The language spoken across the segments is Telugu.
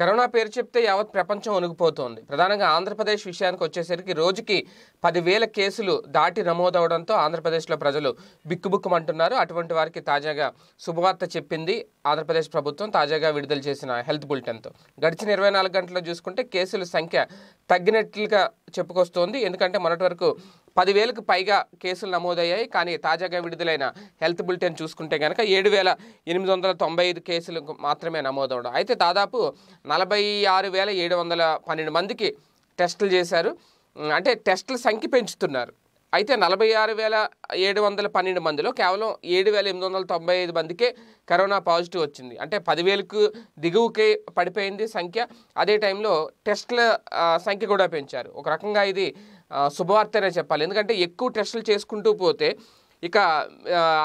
కరోనా పేరు చెప్తే యావత్ ప్రపంచం వణిగిపోతోంది ప్రధానంగా ఆంధ్రప్రదేశ్ విషయానికి వచ్చేసరికి రోజుకి పదివేల కేసులు దాటి నమోదవడంతో ఆంధ్రప్రదేశ్లో ప్రజలు బిక్కుబుక్కుమంటున్నారు అటువంటి వారికి తాజాగా శుభవార్త చెప్పింది ఆంధ్రప్రదేశ్ ప్రభుత్వం తాజాగా విడుదల చేసిన హెల్త్ బులెటిన్తో గడిచిన ఇరవై నాలుగు గంటల్లో చూసుకుంటే కేసుల సంఖ్య తగ్గినట్లుగా చెప్పుకొస్తోంది ఎందుకంటే మొన్నటి వరకు పదివేలకు పైగా కేసులు నమోదయ్యాయి కానీ తాజాగా విడుదలైన హెల్త్ బులెటిన్ చూసుకుంటే కనుక ఏడు వేల ఎనిమిది వందల తొంభై ఐదు కేసులు మాత్రమే నమోదవడం అయితే దాదాపు నలభై ఆరు వేల ఏడు వందల పన్నెండు మందికి టెస్టులు చేశారు అంటే టెస్టుల సంఖ్య పెంచుతున్నారు అయితే నలభై ఆరు వేల ఏడు వందల పన్నెండు మందిలో కేవలం ఏడు వేల ఎనిమిది వందల తొంభై ఐదు మందికే కరోనా పాజిటివ్ వచ్చింది అంటే పదివేలకు దిగువకి పడిపోయింది సంఖ్య అదే టైంలో టెస్టుల సంఖ్య కూడా పెంచారు ఒక రకంగా ఇది శుభవార్తనే చెప్పాలి ఎందుకంటే ఎక్కువ టెస్టులు చేసుకుంటూ పోతే ఇక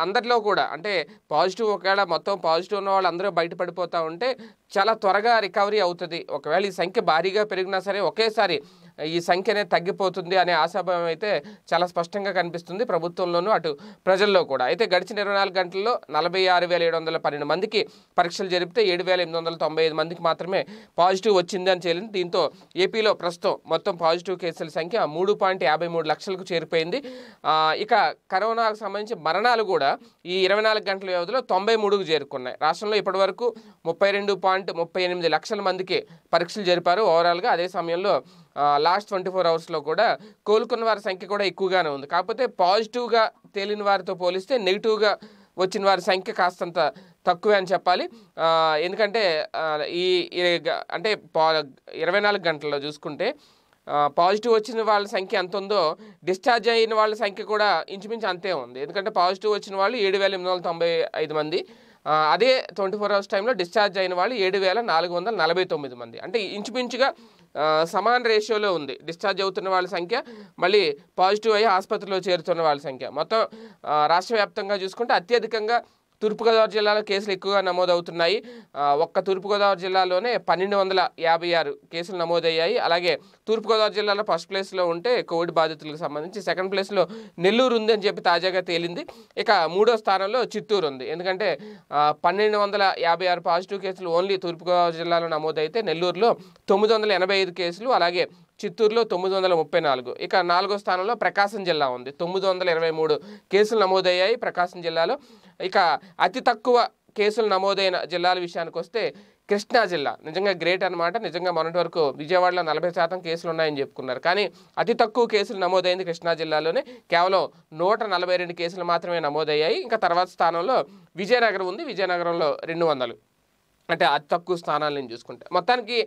అందరిలో కూడా అంటే పాజిటివ్ ఒకవేళ మొత్తం పాజిటివ్ ఉన్న వాళ్ళు అందరూ బయటపడిపోతూ ఉంటే చాలా త్వరగా రికవరీ అవుతుంది ఒకవేళ ఈ సంఖ్య భారీగా పెరిగినా సరే ఒకేసారి ఈ సంఖ్యనే తగ్గిపోతుంది అనే ఆశాభావం అయితే చాలా స్పష్టంగా కనిపిస్తుంది ప్రభుత్వంలోనూ అటు ప్రజల్లో కూడా అయితే గడిచిన ఇరవై నాలుగు గంటల్లో నలభై ఆరు వేల ఏడు వందల పన్నెండు మందికి పరీక్షలు జరిపితే ఏడు వేల ఎనిమిది వందల తొంభై ఐదు మందికి మాత్రమే పాజిటివ్ వచ్చింది అని చేరింది దీంతో ఏపీలో ప్రస్తుతం మొత్తం పాజిటివ్ కేసుల సంఖ్య మూడు పాయింట్ యాభై మూడు లక్షలకు చేరిపోయింది ఇక కరోనాకు సంబంధించి మరణాలు కూడా ఈ ఇరవై నాలుగు గంటల వ్యవధిలో తొంభై మూడుకు చేరుకున్నాయి రాష్ట్రంలో ఇప్పటివరకు ముప్పై రెండు పాయింట్ ముప్పై ఎనిమిది లక్షల మందికి పరీక్షలు జరిపారు ఓవరాల్గా అదే సమయంలో లాస్ట్ ట్వంటీ ఫోర్ అవర్స్లో కూడా కోలుకున్న వారి సంఖ్య కూడా ఎక్కువగానే ఉంది కాకపోతే పాజిటివ్గా తేలిన వారితో పోలిస్తే నెగిటివ్గా వచ్చిన వారి సంఖ్య కాస్తంత తక్కువే అని చెప్పాలి ఎందుకంటే ఈ అంటే పా ఇరవై నాలుగు గంటల్లో చూసుకుంటే పాజిటివ్ వచ్చిన వాళ్ళ సంఖ్య ఎంత ఉందో డిశ్చార్జ్ అయిన వాళ్ళ సంఖ్య కూడా ఇంచుమించు అంతే ఉంది ఎందుకంటే పాజిటివ్ వచ్చిన వాళ్ళు ఏడు వేల ఎనిమిది వందల తొంభై ఐదు మంది అదే ట్వంటీ ఫోర్ అవర్స్ టైంలో డిశ్చార్జ్ అయిన వాళ్ళు ఏడు వేల నాలుగు వందల నలభై తొమ్మిది మంది అంటే ఇంచుమించుగా సమాన రేషియోలో ఉంది డిశ్చార్జ్ అవుతున్న వాళ్ళ సంఖ్య మళ్ళీ పాజిటివ్ అయ్యి ఆసుపత్రిలో చేరుతున్న వాళ్ళ సంఖ్య మొత్తం రాష్ట్ర చూసుకుంటే అత్యధికంగా తూర్పుగోదావరి జిల్లాలో కేసులు ఎక్కువగా నమోదవుతున్నాయి ఒక్క తూర్పుగోదావరి జిల్లాలోనే పన్నెండు వందల యాభై ఆరు కేసులు నమోదయ్యాయి అలాగే తూర్పుగోదావరి జిల్లాలో ఫస్ట్ ప్లేస్లో ఉంటే కోవిడ్ బాధితులకు సంబంధించి సెకండ్ ప్లేస్లో నెల్లూరు ఉంది అని చెప్పి తాజాగా తేలింది ఇక మూడో స్థానంలో చిత్తూరు ఉంది ఎందుకంటే పన్నెండు వందల యాభై ఆరు పాజిటివ్ కేసులు ఓన్లీ తూర్పుగోదావరి జిల్లాలో నమోదైతే నెల్లూరులో తొమ్మిది వందల ఎనభై ఐదు కేసులు అలాగే చిత్తూరులో తొమ్మిది వందల ముప్పై నాలుగు ఇక నాలుగో స్థానంలో ప్రకాశం జిల్లా ఉంది తొమ్మిది వందల ఇరవై మూడు కేసులు నమోదయ్యాయి ప్రకాశం జిల్లాలో ఇక అతి తక్కువ కేసులు నమోదైన జిల్లాల విషయానికి వస్తే కృష్ణా జిల్లా నిజంగా గ్రేట్ అనమాట నిజంగా మొన్నటి వరకు విజయవాడలో నలభై శాతం కేసులు ఉన్నాయని చెప్పుకున్నారు కానీ అతి తక్కువ కేసులు నమోదైంది కృష్ణా జిల్లాలోనే కేవలం నూట నలభై రెండు కేసులు మాత్రమే నమోదయ్యాయి ఇంకా తర్వాత స్థానంలో విజయనగరం ఉంది విజయనగరంలో రెండు వందలు అంటే అతి తక్కువ స్థానాలను చూసుకుంటే మొత్తానికి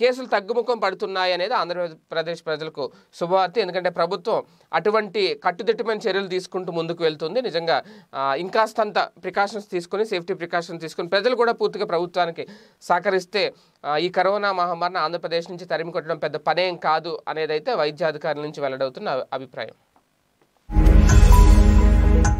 కేసులు తగ్గుముఖం పడుతున్నాయి అనేది ఆంధ్రప్రదేశ్ ప్రజలకు శుభవార్త ఎందుకంటే ప్రభుత్వం అటువంటి కట్టుదిట్టమైన చర్యలు తీసుకుంటూ ముందుకు వెళ్తుంది నిజంగా ఇంకాస్తంత ప్రికాషన్స్ తీసుకుని సేఫ్టీ ప్రికాషన్స్ తీసుకుని ప్రజలు కూడా పూర్తిగా ప్రభుత్వానికి సహకరిస్తే ఈ కరోనా మహమ్మారిని ఆంధ్రప్రదేశ్ నుంచి తరిమి కొట్టడం పెద్ద పనేం కాదు అనేది అయితే వైద్యాధికారుల నుంచి వెల్లడవుతున్న అభిప్రాయం